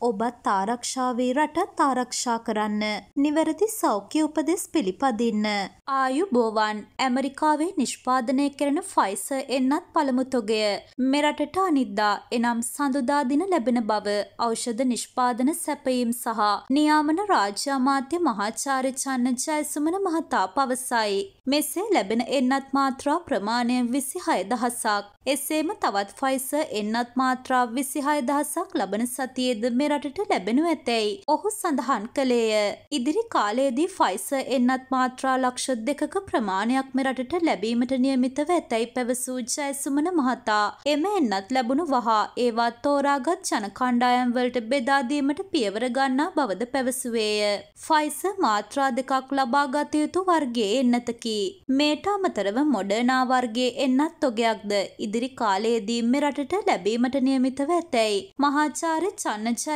ඔබත් ආරක්ෂාවේ රටත් ආරක්ෂා කරන්න. නිවැරදි සෞඛ්‍ය උපදෙස් පිළිපදින්න. ආයුබෝවන් ඇමරිකාවේ නිෂ්පාදනය කරන ෆයිස එන්නත් පළමු තොගය. මෙරටට අනිද්දා එනම් සඳුදා දින ලැබෙන බව ඖෂධ නිෂ්පාදන සැපයීම් සහ නියාමන රාජ්‍ය අමාත්‍ය මහාචාර්ය චන්න ජයසුමන මහතා පවසයි. මෙසේ ලැබෙන එන්නත් මාත්‍රා ප්‍රමාණය විසි හය දහසක්. එසේම තවත් ෆයිස එන්නත් මාත්‍රා විසිහය දහසක් ලබන සතියේද මෙරට රටට ලැබෙනු ඇතැයි ඔහු සඳහන් කළේය. ඉදිරි කාලයේදී ෆයිස එන්නත් මාත්‍රා ලක්ෂ දෙකක ප්‍රමාණයක් මෙරටට ලැබීමට නියමිතව ඇතැයි පැවසූ ජයසුමන මහතා එම එන්නත් ලැබුණු වහා ඒවා තෝරාගත් ජන කණ්ඩායම්වලට බෙදාදීමට පියවර ගන්නා බවද පැවසුවේය. ෆයිස මාත්‍රා දෙකක් ලබාගත යුතු වර්ගයේ එන්නතකි. මේට අමතරව මොඩනා වර්ගයේ එන්නත් ඔගයක්ද ඉදිරි කාලයේදී මෙරටට ලැබීමට නියමිතව ඇතැයි මහාචාර්ය චන්නජය